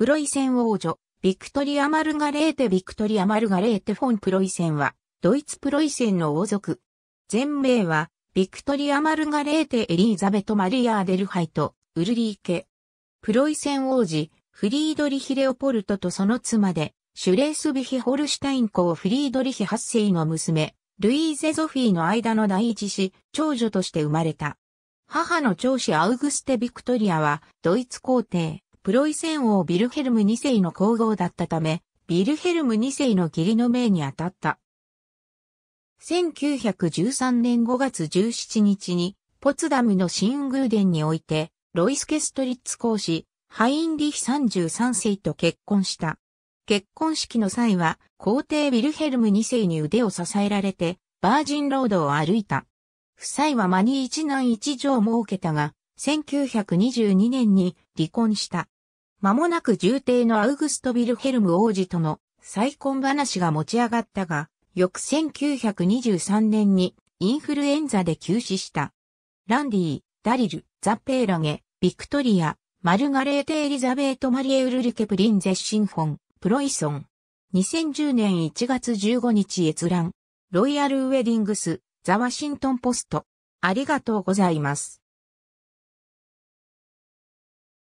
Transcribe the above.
プロイセン王女、ビクトリア・マルガレーテ・ビクトリア・マルガレーテ・フォン・プロイセンは、ドイツ・プロイセンの王族。全名は、ビクトリア・マルガレーテ・エリーザベト・マリア・アデルハイト、ウルリーケ。プロイセン王子、フリードリヒ・レオポルトとその妻で、シュレースビヒ・ホルシュタイン公フリードリヒ八世の娘、ルイーゼ・ゾフィーの間の第一子、長女として生まれた。母の長子アウグステ・ビクトリアは、ドイツ皇帝。プロイセン王ビルヘルム2世の皇后だったため、ビルヘルム2世の義理の命に当たった。1913年5月17日に、ポツダムの新宮殿において、ロイスケ・ストリッツ公使、ハインリヒ33世と結婚した。結婚式の際は、皇帝ビルヘルム2世に腕を支えられて、バージンロードを歩いた。夫妻は間に一男一女を設けたが、1922年に離婚した。間もなく重帝のアウグスト・ビルヘルム王子との再婚話が持ち上がったが、翌1923年にインフルエンザで急死した。ランディ、ダリル、ザ・ペーラゲ、ビクトリア、マルガレーテ・エリザベート・マリエ・ウルルケ・プリンゼ・シンフォン、プロイソン。2010年1月15日閲覧。ロイヤルウェディングス、ザ・ワシントンポスト。ありがとうございます。